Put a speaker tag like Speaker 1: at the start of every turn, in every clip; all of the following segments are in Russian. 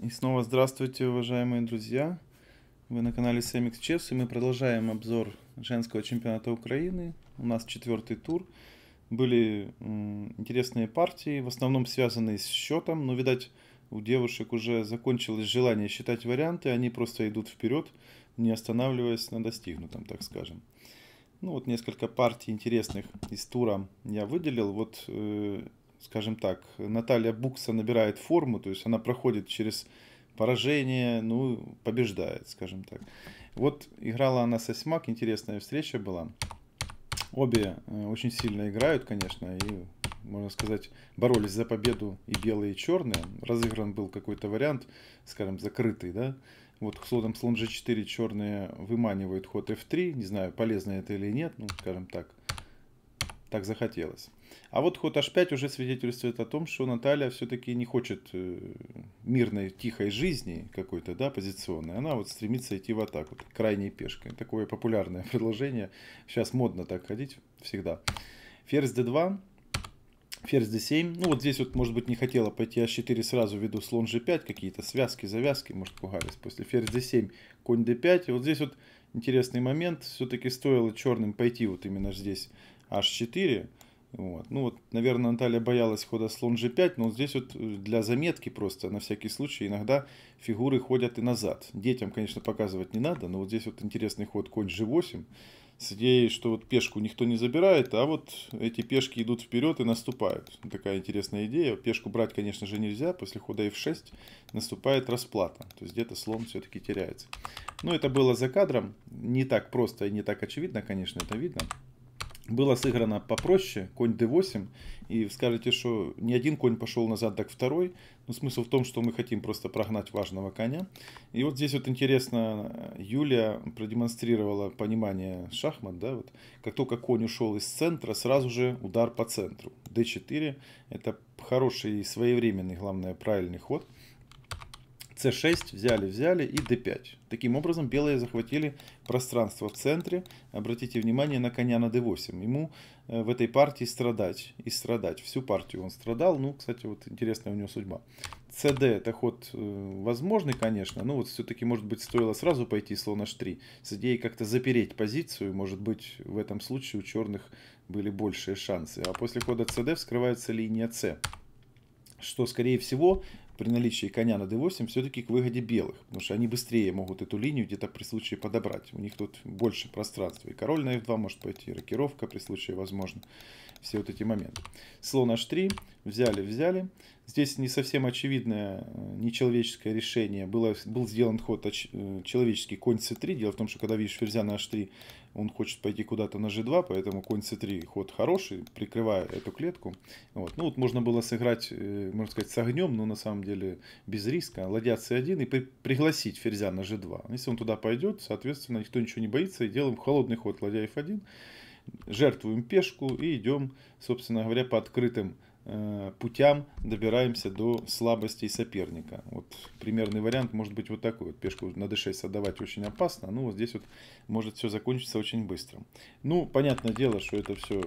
Speaker 1: И снова здравствуйте, уважаемые друзья! Вы на канале Semix Chefs, и мы продолжаем обзор женского чемпионата Украины. У нас четвертый тур. Были интересные партии, в основном связанные с счетом, но, видать, у девушек уже закончилось желание считать варианты, они просто идут вперед, не останавливаясь на достигнутом, так скажем. Ну вот несколько партий интересных из тура я выделил. Вот э, скажем так, Наталья Букса набирает форму, то есть она проходит через поражение, ну, побеждает, скажем так. Вот играла она с Сьмак, интересная встреча была. Обе э, очень сильно играют, конечно, и, можно сказать, боролись за победу и белые, и черные. Разыгран был какой-то вариант, скажем, закрытый, да. Вот слоном слон g4 черные выманивают ход f3. Не знаю, полезно это или нет, ну, скажем так. Так захотелось. А вот ход h5 уже свидетельствует о том, что Наталья все-таки не хочет э, мирной, тихой жизни какой-то, да, позиционной. Она вот стремится идти в атаку, крайней пешкой. Такое популярное предложение. Сейчас модно так ходить всегда. Ферзь d2, ферзь d7. Ну вот здесь вот, может быть, не хотела пойти h4 сразу, ввиду слон g5, какие-то связки, завязки, может, пугались. После ферзь d7, конь d5. И вот здесь вот интересный момент. Все-таки стоило черным пойти вот именно здесь h4 вот. Ну вот, наверное, Наталья боялась хода слон g5, но здесь вот э, для заметки просто, на всякий случай, иногда фигуры ходят и назад. Детям, конечно, показывать не надо, но вот здесь вот интересный ход конь g8, с идеей, что вот пешку никто не забирает, а вот эти пешки идут вперед и наступают. Такая интересная идея. Пешку брать, конечно же, нельзя. После хода f6 наступает расплата. То есть где-то слон все-таки теряется. Но ну, это было за кадром. Не так просто и не так очевидно, конечно, это видно было сыграно попроще, конь d8, и скажете, что ни один конь пошел назад, так второй. Но смысл в том, что мы хотим просто прогнать важного коня. И вот здесь вот интересно, Юлия продемонстрировала понимание шахмат, да, вот. Как только конь ушел из центра, сразу же удар по центру. d4 это хороший и своевременный, главное, правильный ход – c6 взяли, взяли и d5. Таким образом белые захватили пространство в центре. Обратите внимание на коня на d8. Ему э, в этой партии страдать и страдать. Всю партию он страдал. Ну, кстати, вот интересная у него судьба. cd это ход э, возможный, конечно. Но вот все-таки, может быть, стоило сразу пойти слон h3 с идеей как-то запереть позицию. Может быть, в этом случае у черных были большие шансы. А после хода cd вскрывается линия c что, скорее всего, при наличии коня на d8 все-таки к выгоде белых, потому что они быстрее могут эту линию где-то при случае подобрать. У них тут больше пространства. И король на f2 может пойти, рокировка при случае возможно. Все вот эти моменты. Слон h3, взяли, взяли. Здесь не совсем очевидное э, нечеловеческое решение. Было, был сделан ход оч, э, человеческий конь c3. Дело в том, что когда видишь ферзя на h3, он хочет пойти куда-то на g2, поэтому конь c3 ход хороший, прикрывая эту клетку. Вот. Ну вот можно было сыграть, э, можно сказать, с огнем, но на самом деле без риска. Ладья c1 и при, пригласить ферзя на g2. Если он туда пойдет, соответственно, никто ничего не боится. И делаем холодный ход ладья f1. Жертвуем пешку и идем, собственно говоря, по открытым Э, путям добираемся до слабостей соперника. Вот примерный вариант может быть вот такой. Вот пешку на d6 отдавать очень опасно. Ну, вот здесь вот может все закончиться очень быстро. Ну, понятное дело, что это все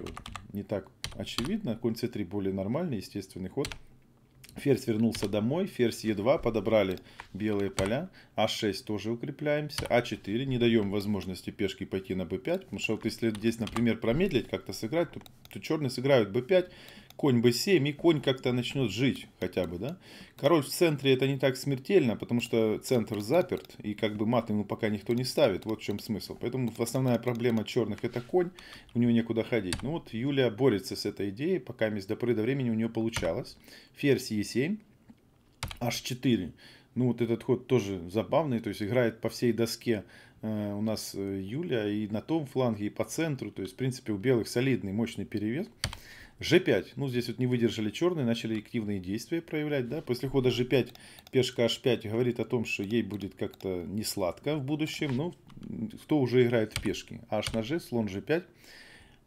Speaker 1: не так очевидно. Конь c3 более нормальный, естественный ход. Ферзь вернулся домой, ферзь e 2 подобрали белые поля, А6 тоже укрепляемся, А4, не даем возможности пешке пойти на b 5 потому что вот если здесь, например, промедлить, как-то сыграть, то, то черные сыграют b 5 конь b7, и конь как-то начнет жить хотя бы, да? Король в центре это не так смертельно, потому что центр заперт, и как бы мат ему пока никто не ставит, вот в чем смысл. Поэтому основная проблема черных это конь, у него некуда ходить. Ну вот Юлия борется с этой идеей, пока мисс до поры до времени у нее получалось. Ферзь e7, h4. Ну вот этот ход тоже забавный, то есть играет по всей доске э, у нас э, Юля и на том фланге, и по центру. То есть, в принципе, у белых солидный, мощный перевес g5. Ну, здесь вот не выдержали черные, начали активные действия проявлять, да. После хода g5 пешка h5 говорит о том, что ей будет как-то не сладко в будущем. Ну, кто уже играет в пешки? h на g, слон g5.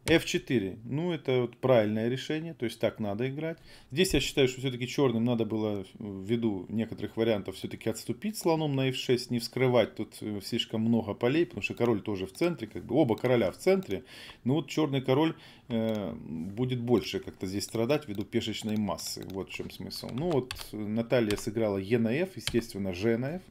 Speaker 1: F4. Ну, это вот правильное решение, то есть так надо играть. Здесь я считаю, что все-таки черным надо было, э, ввиду некоторых вариантов, все-таки отступить слоном на F6, не вскрывать тут э, слишком много полей, потому что король тоже в центре, как бы оба короля в центре. Но ну, вот черный король э, будет больше как-то здесь страдать ввиду пешечной массы. Вот в чем смысл. Ну, вот э, Наталья сыграла Е на F, естественно, Ж на F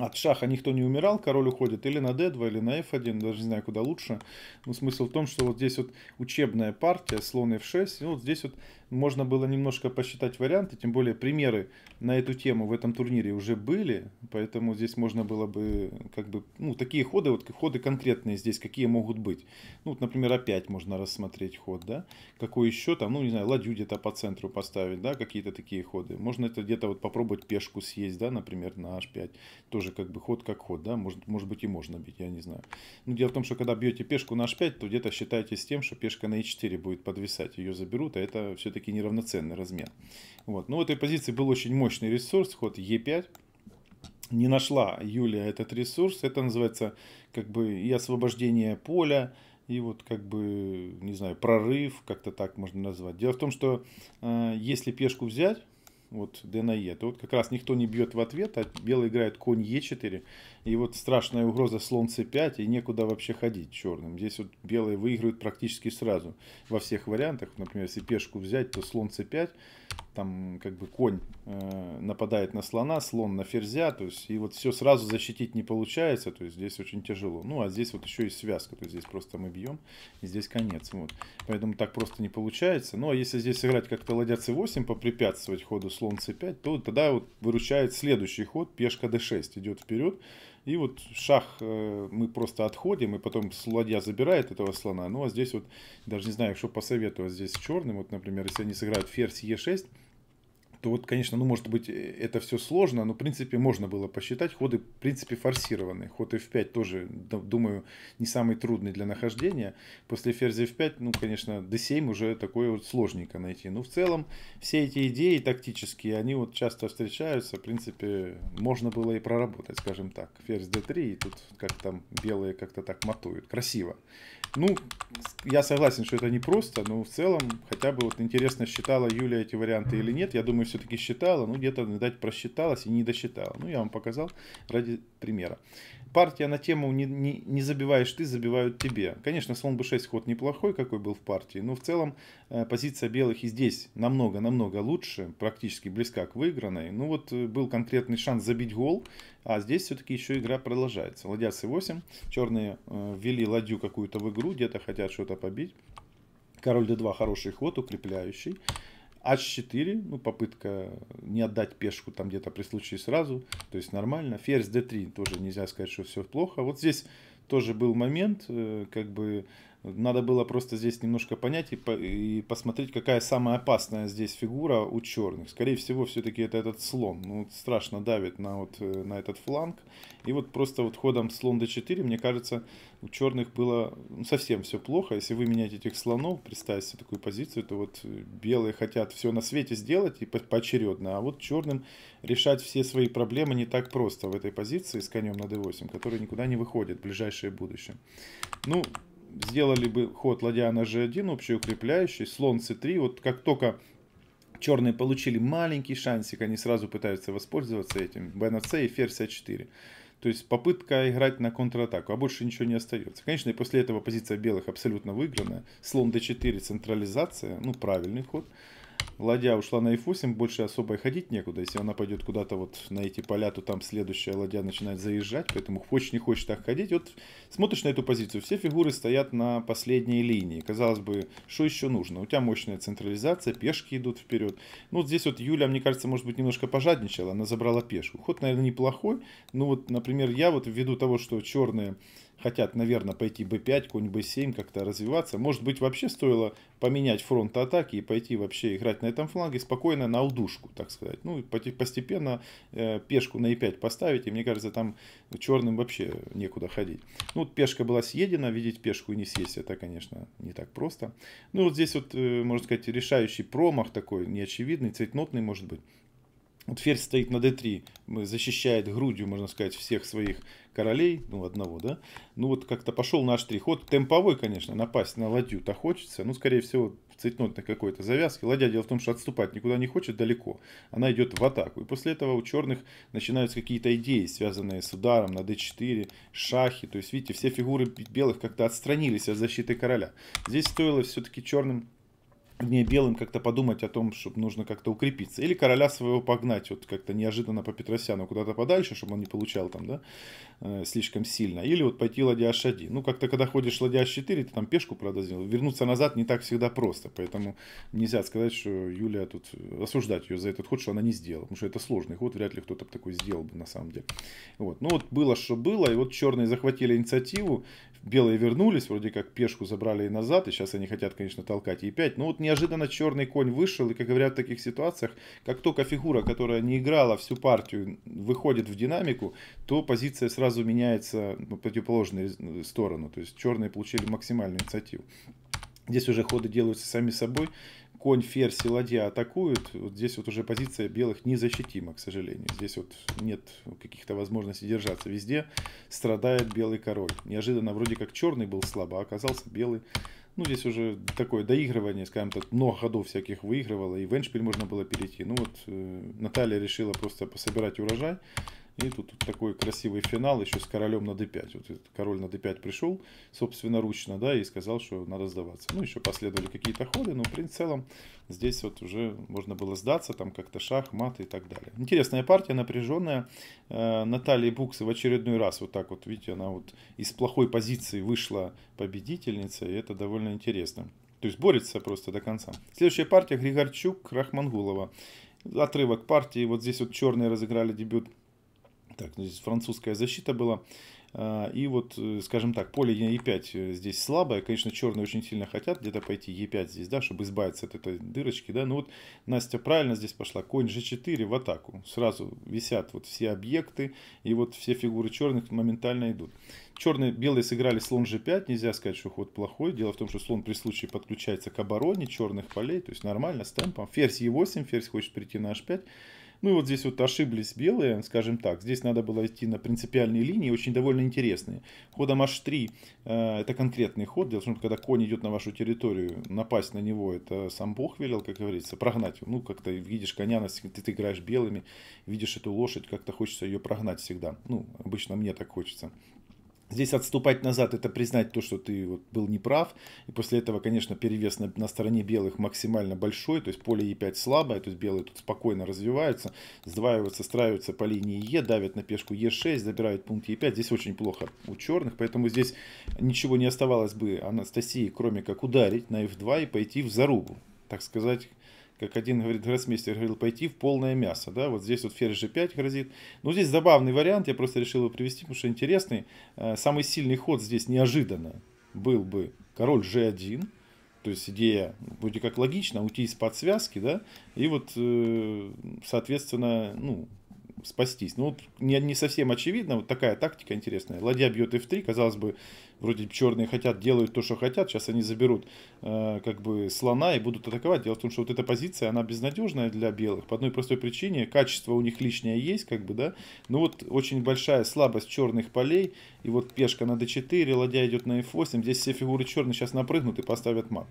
Speaker 1: от шаха никто не умирал, король уходит или на d2, или на f1, даже не знаю, куда лучше. Но смысл в том, что вот здесь вот учебная партия, слон f6, и вот здесь вот можно было немножко посчитать варианты, тем более примеры на эту тему в этом турнире уже были, поэтому здесь можно было бы, как бы, ну, такие ходы, вот ходы конкретные здесь, какие могут быть. Ну, вот, например, опять можно рассмотреть ход, да, какой еще там, ну, не знаю, ладью где-то по центру поставить, да, какие-то такие ходы. Можно это где-то вот попробовать пешку съесть, да, например, на h5, тоже как бы ход как ход, да, может, может быть и можно бить, я не знаю. Но ну, дело в том, что когда бьете пешку на h5, то где-то считайте с тем, что пешка на e4 будет подвисать, ее заберут, а это все-таки все-таки неравноценный размен. Вот. Но у этой позиции был очень мощный ресурс, ход Е5. Не нашла Юлия этот ресурс. Это называется как бы и освобождение поля, и вот как бы, не знаю, прорыв, как-то так можно назвать. Дело в том, что э, если пешку взять, вот d на e, то вот как раз никто не бьет в ответ, а белый играет конь e4, и вот страшная угроза слон c5, и некуда вообще ходить черным. Здесь вот белые выигрывают практически сразу во всех вариантах. Например, если пешку взять, то слон c5, там как бы конь э, нападает на слона, слон на ферзя, то есть и вот все сразу защитить не получается, то есть здесь очень тяжело. Ну, а здесь вот еще и связка, то есть здесь просто мы бьем, и здесь конец, вот. Поэтому так просто не получается. Ну, а если здесь играть как-то ладья c8, попрепятствовать ходу слон c5, то тогда вот выручает следующий ход, пешка d6 идет вперед, и вот шах э, мы просто отходим, и потом ладья забирает этого слона. Ну а здесь вот, даже не знаю, что посоветовать здесь с черным. Вот, например, если они сыграют ферзь Е6, то вот, конечно, ну, может быть, это все сложно, но, в принципе, можно было посчитать. Ходы, в принципе, форсированы. Ход F5 тоже, думаю, не самый трудный для нахождения. После ферзя F5, ну, конечно, D7 уже такое вот сложненько найти. Но в целом все эти идеи тактические, они вот часто встречаются. В принципе, можно было и проработать, скажем так. Ферзь D3, и тут как там белые как-то так матуют. Красиво. Ну, я согласен, что это непросто, но в целом, хотя бы вот интересно, считала Юля эти варианты или нет. Я думаю, все-таки считала, но ну, где-то, видать, просчиталась и не досчитала. Ну, я вам показал ради примера партия на тему «не, не, не забиваешь ты, забивают тебе». Конечно, слон b6 ход неплохой, какой был в партии, но в целом э, позиция белых и здесь намного-намного лучше, практически близка к выигранной. Ну вот э, был конкретный шанс забить гол, а здесь все-таки еще игра продолжается. Ладья c8, черные э, ввели ладью какую-то в игру, где-то хотят что-то побить. Король d2 хороший ход, укрепляющий h4, ну, попытка не отдать пешку там где-то при случае сразу, то есть нормально. Ферзь d3, тоже нельзя сказать, что все плохо. Вот здесь тоже был момент, э, как бы надо было просто здесь немножко понять и, по, и посмотреть, какая самая опасная здесь фигура у черных. Скорее всего, все-таки это этот слон. Ну, вот страшно давит на, вот, э, на этот фланг. И вот просто вот ходом слон d4, мне кажется, у черных было ну, совсем все плохо. Если вы меняете этих слонов, представьте себе такую позицию, то вот э, белые хотят все на свете сделать и по поочередно. А вот черным решать все свои проблемы не так просто в этой позиции с конем на d8, который никуда не выходит в ближайшее будущее. Ну, сделали бы ход ладья на g1, общеукрепляющий, слон c3. Вот как только черные получили маленький шансик, они сразу пытаются воспользоваться этим. b на c и ферзь a4. А То есть попытка играть на контратаку, а больше ничего не остается. Конечно, и после этого позиция белых абсолютно выиграна. Слон d4, централизация, ну правильный ход. Ладья ушла на f 8 больше особо и ходить некуда. Если она пойдет куда-то вот на эти поля, то там следующая ладья начинает заезжать, поэтому хочешь не хочешь так ходить. Вот смотришь на эту позицию, все фигуры стоят на последней линии. Казалось бы, что еще нужно? У тебя мощная централизация, пешки идут вперед. Ну вот здесь вот Юля, мне кажется, может быть немножко пожадничала, она забрала пешку. Ход, наверное, неплохой. Ну вот, например, я вот ввиду того, что черные хотят, наверное, пойти b5, конь b7, как-то развиваться. Может быть, вообще стоило поменять фронт атаки и пойти вообще играть на этом фланге спокойно на удушку, так сказать. Ну, постепенно э, пешку на e5 поставить, и мне кажется, там черным вообще некуда ходить. Ну, вот пешка была съедена, видеть пешку и не съесть, это, конечно, не так просто. Ну, вот здесь вот, э, можно сказать, решающий промах такой, неочевидный, цветнотный, может быть. Вот ферзь стоит на d3, защищает грудью, можно сказать, всех своих королей, ну, одного, да. Ну, вот как-то пошел на h3. Ход темповой, конечно, напасть на ладью-то хочется. Ну, скорее всего, в цветной какой-то завязке. Ладья, дело в том, что отступать никуда не хочет далеко. Она идет в атаку. И после этого у черных начинаются какие-то идеи, связанные с ударом на d4, шахи. То есть, видите, все фигуры белых как-то отстранились от защиты короля. Здесь стоило все-таки черным мне белым как-то подумать о том, чтобы нужно как-то укрепиться. Или короля своего погнать, вот как-то неожиданно по Петросяну куда-то подальше, чтобы он не получал там, да, э, слишком сильно. Или вот пойти ладья h1. Ну, как-то когда ходишь ладья h4, ты там пешку, правда, Вернуться назад не так всегда просто. Поэтому нельзя сказать, что Юлия тут, э, осуждать ее за этот ход, что она не сделала. Потому что это сложный ход, вряд ли кто-то такой сделал бы на самом деле. Вот. Ну, вот было, что было. И вот черные захватили инициативу. Белые вернулись, вроде как пешку забрали и назад, и сейчас они хотят, конечно, толкать e 5 Но вот неожиданно черный конь вышел, и, как говорят в таких ситуациях, как только фигура, которая не играла всю партию, выходит в динамику, то позиция сразу меняется в противоположную э, сторону. То есть черные получили максимальную инициативу. Здесь уже ходы делаются сами собой конь, ферзь и ладья атакуют, вот здесь вот уже позиция белых незащитима, к сожалению. Здесь вот нет каких-то возможностей держаться. Везде страдает белый король. Неожиданно вроде как черный был слабо, а оказался белый. Ну, здесь уже такое доигрывание, скажем так, много ходов всяких выигрывало, и в эндшпиль можно было перейти. Ну вот э, Наталья решила просто пособирать урожай. И тут, тут такой красивый финал еще с королем на d5. Вот этот король на d5 пришел собственно ручно, да, и сказал, что надо сдаваться. Ну, еще последовали какие-то ходы, но в принципе, целом здесь вот уже можно было сдаться, там как-то шах, мат и так далее. Интересная партия, напряженная. Э, Наталья Буксы в очередной раз вот так вот, видите, она вот из плохой позиции вышла победительница, и это довольно интересно. То есть борется просто до конца. Следующая партия Григорчук, Рахмангулова. Отрывок партии. Вот здесь вот черные разыграли дебют так, ну, здесь французская защита была. А, и вот, э, скажем так, поле Е5 э, здесь слабое. Конечно, черные очень сильно хотят где-то пойти Е5 здесь, да, чтобы избавиться от этой дырочки, да. Но ну вот Настя правильно здесь пошла. Конь G4 в атаку. Сразу висят вот все объекты, и вот все фигуры черных моментально идут. Черные, белые сыграли слон G5. Нельзя сказать, что ход плохой. Дело в том, что слон при случае подключается к обороне черных полей. То есть нормально, с темпом. Ферзь Е8, ферзь хочет прийти на H5. Ну и вот здесь вот ошиблись белые, скажем так. Здесь надо было идти на принципиальные линии, очень довольно интересные. Ходом h3 э, это конкретный ход. Дело в том, что когда конь идет на вашу территорию, напасть на него, это сам Бог велел, как говорится, прогнать. Ну, как-то видишь коня, ты, ты играешь белыми, видишь эту лошадь, как-то хочется ее прогнать всегда. Ну, обычно мне так хочется. Здесь отступать назад это признать то, что ты вот был неправ. И после этого, конечно, перевес на, на стороне белых максимально большой. То есть поле Е5 слабое, то есть белые тут спокойно развиваются, сдваиваются, страиваются по линии Е, давят на пешку Е6, забирают пункт Е5. Здесь очень плохо у черных, поэтому здесь ничего не оставалось бы Анастасии, кроме как ударить на F2 и пойти в зарубу. Так сказать, как один, говорит, гроссмейстер говорил, пойти в полное мясо, да, вот здесь вот ферзь g5 грозит. но ну, здесь забавный вариант, я просто решил его привести, потому что интересный. Э, самый сильный ход здесь неожиданно был бы король g1, то есть идея, ну, вроде как логично, уйти из-под связки, да, и вот, э, соответственно, ну, спастись. Ну, вот не, не совсем очевидно, вот такая тактика интересная. Ладья бьет f3, казалось бы, вроде черные хотят, делают то, что хотят, сейчас они заберут э, как бы слона и будут атаковать. Дело в том, что вот эта позиция, она безнадежная для белых, по одной простой причине, качество у них лишнее есть, как бы, да, но вот очень большая слабость черных полей, и вот пешка на d4, ладья идет на f8, здесь все фигуры черные сейчас напрыгнут и поставят мат.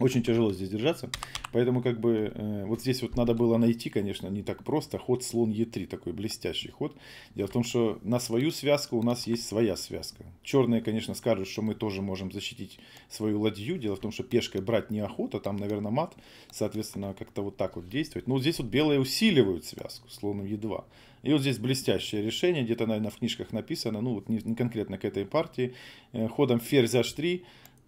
Speaker 1: Очень тяжело здесь держаться, поэтому как бы э, вот здесь вот надо было найти, конечно, не так просто, ход слон Е3, такой блестящий ход. Дело в том, что на свою связку у нас есть своя связка. Черные, конечно, скажут, что мы тоже можем защитить свою ладью, дело в том, что пешкой брать неохота, там, наверное, мат, соответственно, как-то вот так вот действовать. Но вот здесь вот белые усиливают связку слоном Е2. И вот здесь блестящее решение, где-то, наверное, в книжках написано, ну вот не, не конкретно к этой партии, э, ходом ферзь H3,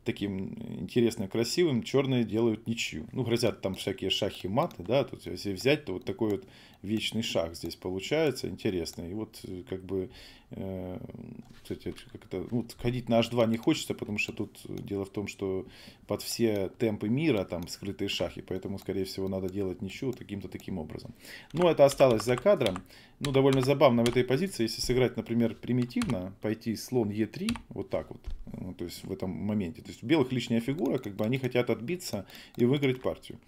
Speaker 1: таким интересным красивым, черные делают ничью. Ну, грозят там всякие шахи-маты, да, тут если взять, то вот такой вот вечный шаг здесь получается интересный. И вот э, как бы, э, кстати, как-то, ну, ходить на H2 не хочется, потому что тут дело в том, что под все темпы мира там скрытые шахи, поэтому, скорее всего, надо делать ничью таким-то таким образом. Но это осталось за кадром. Ну, довольно забавно в этой позиции, если сыграть, например, примитивно, пойти слон Е3, вот так вот, ну, то есть в этом моменте. То есть у белых лишняя фигура, как бы они хотят отбиться и выиграть партию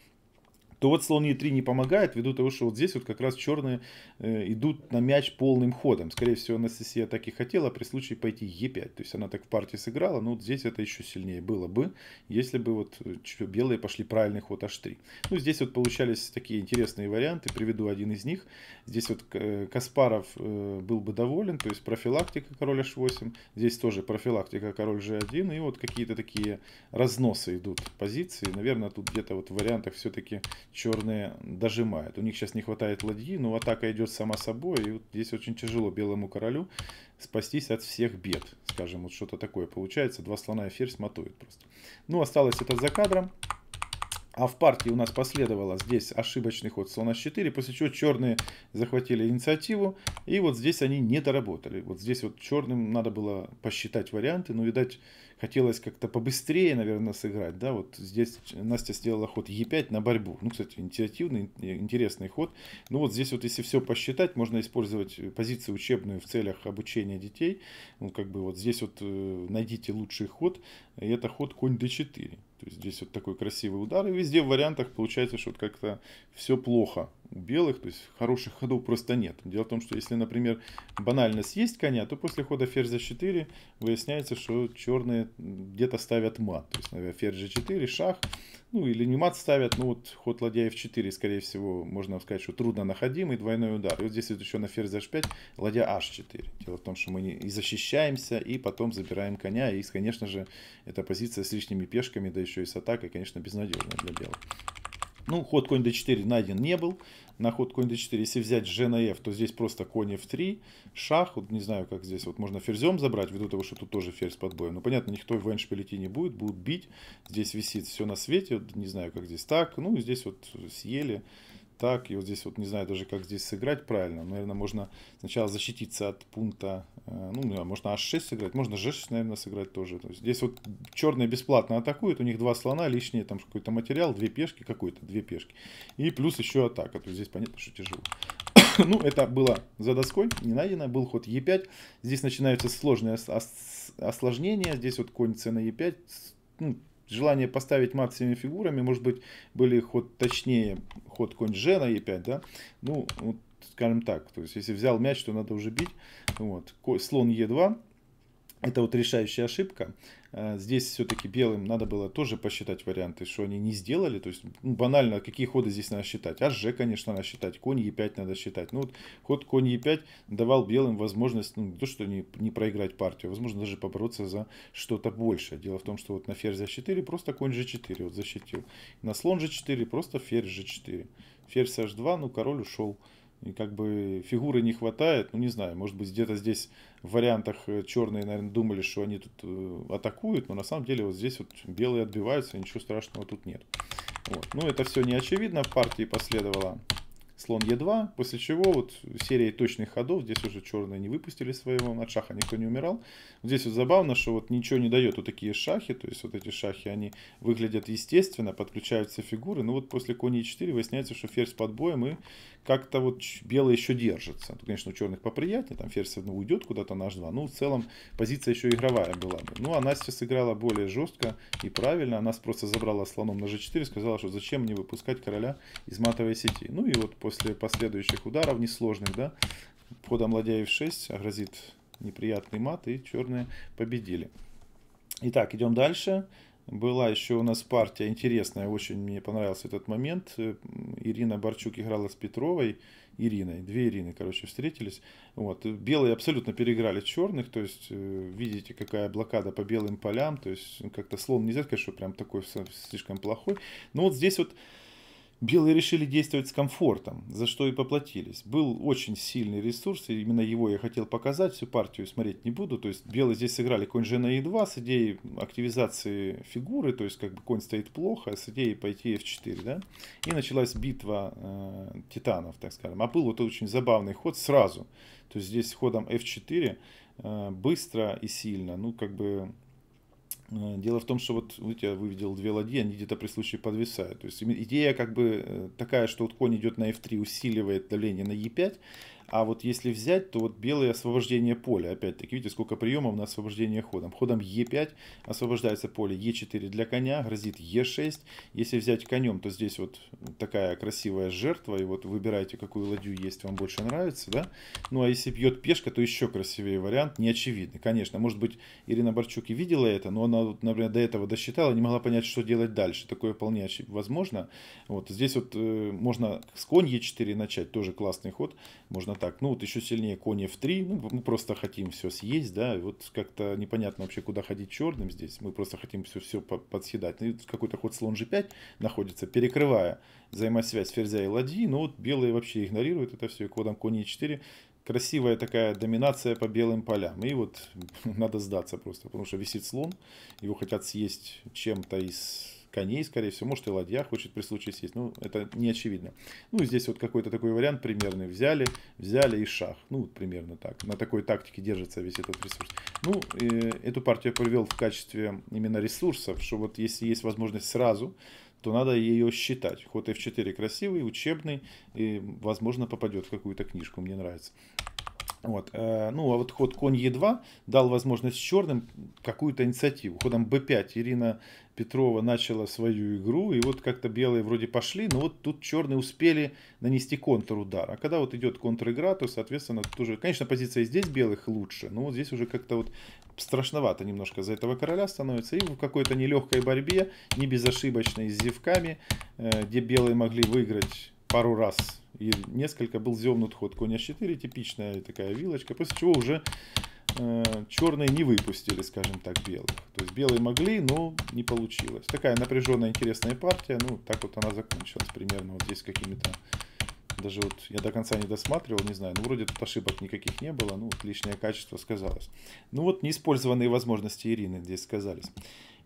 Speaker 1: то вот слоне 3 не помогает, ввиду того, что вот здесь вот как раз черные э, идут на мяч полным ходом. Скорее всего, Анастасия так и хотела при случае пойти Е5. То есть она так в партии сыграла, но вот здесь это еще сильнее было бы, если бы вот э, белые пошли правильный ход H3. Ну, здесь вот получались такие интересные варианты, приведу один из них. Здесь вот э, Каспаров э, был бы доволен, то есть профилактика король H8, здесь тоже профилактика король G1, и вот какие-то такие разносы идут позиции. Наверное, тут где-то вот в вариантах все-таки черные дожимают. У них сейчас не хватает ладьи, но атака идет сама собой. И вот здесь очень тяжело белому королю спастись от всех бед. Скажем, вот что-то такое получается. Два слона и ферзь матует просто. Ну, осталось это за кадром. А в партии у нас последовало здесь ошибочный ход слона h4, после чего черные захватили инициативу, и вот здесь они не доработали. Вот здесь вот черным надо было посчитать варианты, но, видать, хотелось как-то побыстрее, наверное, сыграть, да, вот здесь Настя сделала ход Е5 на борьбу, ну, кстати, инициативный, интересный ход, ну, вот здесь вот, если все посчитать, можно использовать э, позицию учебную в целях обучения детей, ну, как бы вот здесь вот э, найдите лучший ход, и это ход конь d4, то есть здесь вот такой красивый удар, и везде в вариантах получается, что вот как-то все плохо, у белых, то есть хороших ходов просто нет. Дело в том, что если, например, банально съесть коня, то после хода ферзь ферзя 4 выясняется, что черные где-то ставят мат. То есть, наверное, ферзь g4, шах, ну или не мат ставят, ну вот ход ладья f4, скорее всего, можно сказать, что трудно находимый, двойной удар. И вот здесь вот еще на ферзь h5, ладья h4. Дело в том, что мы не, и защищаемся, и потом забираем коня, и, конечно же, эта позиция с лишними пешками, да еще и с атакой, конечно, безнадежная для белых. Ну, ход конь d4 найден не был. На ход конь d4, если взять g на f, то здесь просто конь f3, шах. Вот не знаю, как здесь. Вот можно ферзем забрать, ввиду того, что тут тоже ферзь под боем. но ну, понятно, никто в эншпиль не будет. Будут бить. Здесь висит все на свете. Вот не знаю, как здесь так. Ну, здесь вот съели так, и вот здесь вот не знаю даже, как здесь сыграть правильно. Наверное, можно сначала защититься от пункта, э, ну, можно h6 сыграть, можно g6, наверное, сыграть тоже. То есть здесь вот черные бесплатно атакуют, у них два слона, лишние там какой-то материал, две пешки какой-то, две пешки. И плюс еще атака, то есть здесь понятно, что тяжело. ну, это было за доской, не найдено, был ход e5. Здесь начинаются сложные ос ос осложнения, здесь вот конь c на e5, ну, желание поставить мат всеми фигурами, может быть, были ход точнее, ход конь Ж на Е5, да, ну, вот, скажем так, то есть, если взял мяч, то надо уже бить, вот, слон Е2, это вот решающая ошибка. А, здесь все-таки белым надо было тоже посчитать варианты, что они не сделали. То есть ну, банально, какие ходы здесь надо считать. АЖ, конечно, надо считать. Конь Е5 надо считать. Ну вот ход конь Е5 давал белым возможность, ну то, что не, не проиграть партию, возможно даже побороться за что-то большее. Дело в том, что вот на ферзь А4 просто конь G4 вот защитил. На слон G4 просто ферзь G4. Ферзь H2, ну король ушел и как бы фигуры не хватает, ну не знаю, может быть где-то здесь в вариантах э, черные, наверное, думали, что они тут э, атакуют, но на самом деле вот здесь вот белые отбиваются, ничего страшного тут нет. Вот. Ну это все не очевидно, в партии последовало слон Е2, после чего вот серия точных ходов, здесь уже черные не выпустили своего, от шаха никто не умирал. Здесь вот забавно, что вот ничего не дает вот такие шахи, то есть вот эти шахи, они выглядят естественно, подключаются фигуры, но ну, вот после конь Е4 выясняется, что ферзь под боем и как-то вот белые еще держатся. Тут, конечно, у черных поприятнее, там ферзь одного уйдет куда-то на наш 2 Но в целом позиция еще игровая была бы. Ну, она а сейчас играла более жестко и правильно. Она просто забрала слоном на g4, сказала, что зачем мне выпускать короля из матовой сети. Ну и вот после последующих ударов несложных, да, ходом ладья f6 а грозит неприятный мат, и черные победили. Итак, идем дальше. Была еще у нас партия интересная, очень мне понравился этот момент. Э, Ирина Борчук играла с Петровой, Ириной, две Ирины, короче, встретились. Вот. Э, белые абсолютно переиграли черных, то есть э, видите, какая блокада по белым полям, то есть ну, как-то слон нельзя сказать, что прям такой слишком плохой. Но вот здесь вот Белые решили действовать с комфортом, за что и поплатились. Был очень сильный ресурс, и именно его я хотел показать, всю партию смотреть не буду. То есть белые здесь сыграли конь же на e2 с идеей активизации фигуры, то есть как бы конь стоит плохо, с идеей пойти f4, да. И началась битва э, титанов, так скажем. А был вот очень забавный ход сразу. То есть здесь ходом f4 э, быстро и сильно, ну как бы Э, дело в том, что вот видите, я выведел две ладьи, они где-то при случае подвисают. То есть идея как бы э, такая, что вот конь идет на f3, усиливает давление на e5, а вот если взять, то вот белое освобождение поля, опять-таки, видите, сколько приемов на освобождение ходом. Ходом Е5 освобождается поле Е4 для коня, грозит Е6. Если взять конем, то здесь вот такая красивая жертва, и вот выбирайте, какую ладью есть, вам больше нравится, да? Ну, а если бьет пешка, то еще красивее вариант, неочевидный. Конечно, может быть, Ирина Борчук и видела это, но она, например, до этого досчитала, не могла понять, что делать дальше. Такое вполне возможно. Вот здесь вот э, можно с конь Е4 начать, тоже классный ход, можно непонятно так, ну вот еще сильнее кони f3, ну, мы просто хотим все съесть, да, и вот как-то непонятно вообще, куда ходить черным здесь, мы просто хотим все, все подседать. Ну, и какой-то ход слон g5 находится, перекрывая взаимосвязь ферзя и ладьи, но вот белые вообще игнорируют это все, и кодом кони e4 красивая такая доминация по белым полям. И вот надо сдаться просто, потому что висит слон, его хотят съесть чем-то из коней, скорее всего, может и ладья хочет при случае сесть. Ну, это не очевидно. Ну, здесь вот какой-то такой вариант примерный. Взяли, взяли и шах. Ну, примерно так. На такой тактике держится весь этот ресурс. Ну, э, эту партию я привел в качестве именно ресурсов, что вот если есть возможность сразу, то надо ее считать. Ход F4 красивый, учебный, и, возможно, попадет в какую-то книжку, мне нравится. Вот. Э, ну, а вот ход конь Е2 дал возможность черным какую-то инициативу. Ходом Б5 Ирина Петрова начала свою игру, и вот как-то белые вроде пошли, но вот тут черные успели нанести контрудар. А когда вот идет контр-игра, то, соответственно, тут уже, конечно, позиция здесь белых лучше, но вот здесь уже как-то вот страшновато немножко за этого короля становится. И в какой-то нелегкой борьбе, не безошибочной, с зевками, э, где белые могли выиграть пару раз. И несколько был зевнут ход коня h4, типичная такая вилочка, после чего уже э, черные не выпустили, скажем так, белых. То есть белые могли, но не получилось. Такая напряженная, интересная партия, ну, так вот она закончилась примерно вот здесь какими-то... Даже вот я до конца не досматривал, не знаю, ну вроде тут ошибок никаких не было, ну вот лишнее качество сказалось. Ну вот неиспользованные возможности Ирины здесь сказались.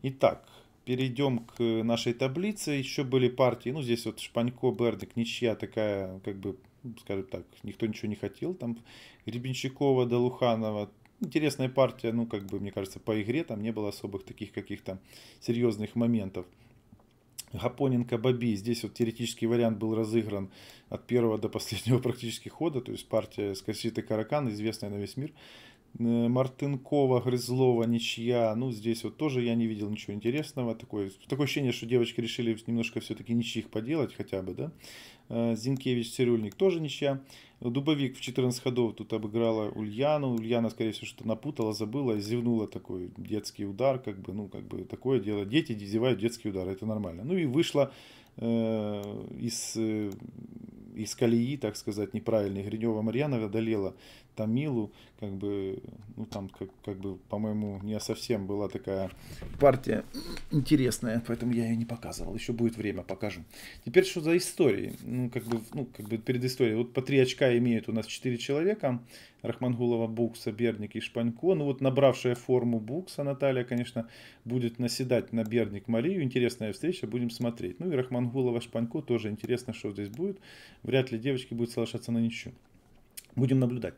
Speaker 1: Итак, перейдем к э, нашей таблице. Еще были партии, ну, здесь вот Шпанько, Бердик, ничья такая, как бы, скажем так, никто ничего не хотел. Там Гребенщикова, Долуханова, интересная партия, ну, как бы, мне кажется, по игре там не было особых таких каких-то серьезных моментов. Гапоненко Баби. Здесь вот теоретический вариант был разыгран от первого до последнего практически хода. То есть партия с Касситой Каракан, известная на весь мир. Э, Мартынкова, Грызлова, ничья. Ну, здесь вот тоже я не видел ничего интересного. Такое, такое ощущение, что девочки решили немножко все-таки ничьих поделать хотя бы, да. Э, Зинкевич, Цирюльник тоже ничья. Дубовик в 14 ходов тут обыграла Ульяну. Ульяна, скорее всего, что-то напутала, забыла и зевнула такой детский удар. Как бы, ну, как бы такое дело. Дети зевают детский удар, это нормально. Ну и вышла э, из из колеи, так сказать, неправильной. Гринева Марьянова одолела Тамилу, как бы, ну там, как, как бы, по-моему, не совсем была такая партия интересная, поэтому я ее не показывал. Еще будет время, покажем. Теперь что за истории? Ну, как бы, ну, как бы перед историей. Вот по три очка имеют у нас четыре человека. Рахмангулова, Букс, Берник и Шпанько. Ну вот набравшая форму Букса Наталья, конечно, будет наседать на Берник Марию. Интересная встреча, будем смотреть. Ну и Рахмангулова, Шпанько тоже интересно, что здесь будет. Вряд ли девочки будут соглашаться на ничью. Будем наблюдать.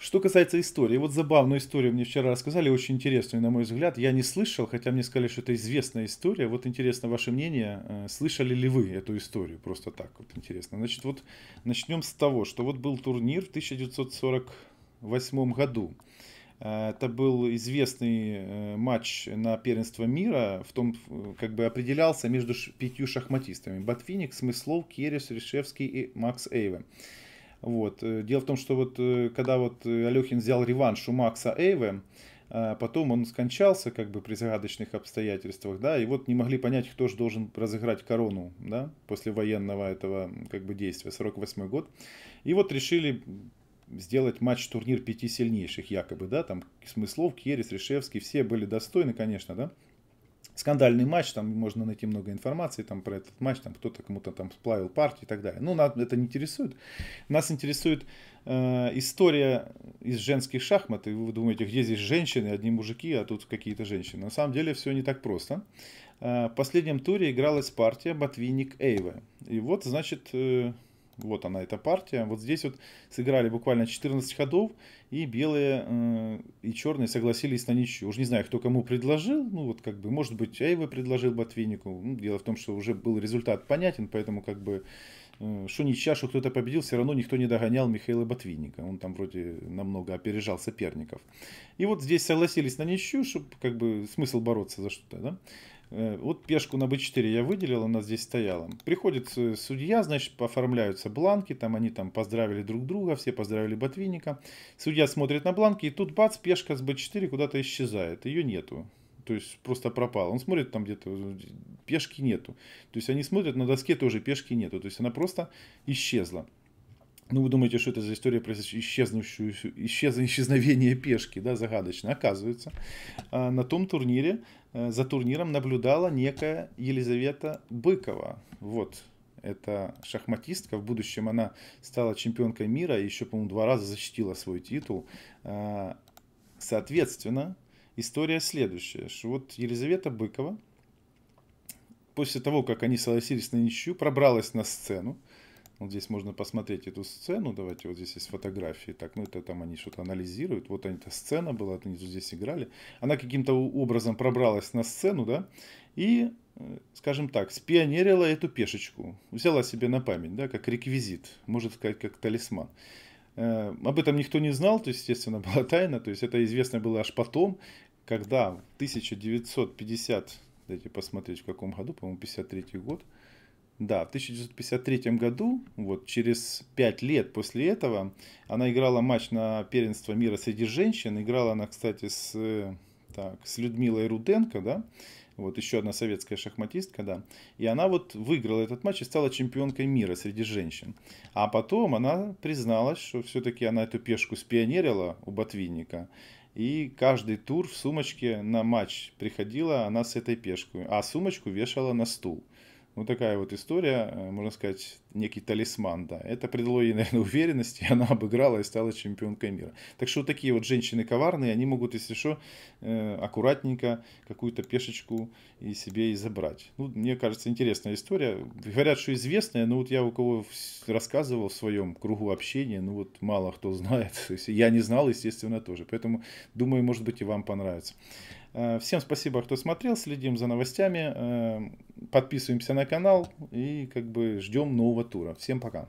Speaker 1: Что касается истории, вот забавную историю мне вчера рассказали, очень интересную, на мой взгляд. Я не слышал, хотя мне сказали, что это известная история. Вот интересно ваше мнение, э, слышали ли вы эту историю? Просто так вот интересно. Значит, вот начнем с того, что вот был турнир в 1948 году. Э, это был известный э, матч на первенство мира, в том как бы определялся между пятью шахматистами. Ботфиник, Смыслов, Керес, Решевский и Макс Эйвен. Вот. Э, дело в том, что вот э, когда вот э, Алехин взял реванш у Макса Эйве, а, потом он скончался как бы при загадочных обстоятельствах, да, и вот не могли понять, кто же должен разыграть корону, да, после военного этого как бы действия, 48 год. И вот решили сделать матч-турнир пяти сильнейших якобы, да, там Смыслов, Керес, Решевский, все были достойны, конечно, да, скандальный матч, там можно найти много информации там, про этот матч, там кто-то кому-то там сплавил партию и так далее. Ну, нас это не интересует. Нас интересует э, история из женских шахмат, и вы думаете, где здесь женщины, одни мужики, а тут какие-то женщины. На самом деле все не так просто. Э, в последнем туре игралась партия Ботвинник-Эйва. И вот, значит, э, вот она, эта партия. Вот здесь вот сыграли буквально 14 ходов, и белые э, и черные согласились на ничью. Уж не знаю, кто кому предложил. Ну, вот как бы, может быть, я его предложил Ботвиннику. Ну, дело в том, что уже был результат понятен, поэтому как бы э, что ничья, что кто-то победил, все равно никто не догонял Михаила Ботвинника. Он там вроде намного опережал соперников. И вот здесь согласились на ничью, чтобы как бы смысл бороться за что-то, да? Э, вот пешку на b4 я выделил, она здесь стояла. Приходит э, судья, значит, оформляются бланки, там они там поздравили друг друга, все поздравили Ботвинника. Судья смотрит на бланки, и тут бац, пешка с b4 куда-то исчезает, ее нету. То есть просто пропала. Он смотрит там где-то, э, пешки нету. То есть они смотрят, на доске тоже пешки нету. То есть она просто исчезла. Ну, вы думаете, что это за история про исчезнувшую, исчез, исчезновение пешки, да, загадочно. Оказывается, э, на том турнире, э, за турниром наблюдала некая Елизавета Быкова. Вот, это шахматистка. В будущем она стала чемпионкой мира и еще, по-моему, два раза защитила свой титул. Э, соответственно, история следующая, что вот Елизавета Быкова, после того, как они согласились на ничью, пробралась на сцену, вот здесь можно посмотреть эту сцену. Давайте вот здесь есть фотографии. Так, ну это там они что-то анализируют. Вот эта сцена была, они здесь играли. Она каким-то образом пробралась на сцену, да, и, э, скажем так, спионерила эту пешечку. Взяла себе на память, да, как реквизит, может сказать, как талисман. Э, об этом никто не знал, то есть, естественно, была тайна. То есть, это известно было аж потом, когда в 1950, дайте посмотреть, в каком году, по-моему, 53 год, да, в 1953 году, вот через пять лет после этого, она играла матч на первенство мира среди женщин. Играла она, кстати, с, э, так, с Людмилой Руденко, да, вот еще одна советская шахматистка, да. И она вот выиграла этот матч и стала чемпионкой мира среди женщин. А потом она призналась, что все-таки она эту пешку спионерила у Ботвинника. И каждый тур в сумочке на матч приходила она с этой пешкой, а сумочку вешала на стул. Вот такая вот история, э, можно сказать, некий талисман, да. Это придало ей, наверное, уверенности, и она обыграла и стала чемпионкой мира. Так что вот такие вот женщины коварные, они могут, если что, э, аккуратненько какую-то пешечку и себе и забрать. Ну, мне кажется, интересная история. Говорят, что известная, но вот я у кого рассказывал в своем кругу общения, ну вот мало кто знает. Я не знал, естественно, тоже. Поэтому, думаю, может быть, и вам понравится. Э, всем спасибо, кто смотрел, следим за новостями, э, подписываемся на канал и как бы ждем нового тура. Всем пока.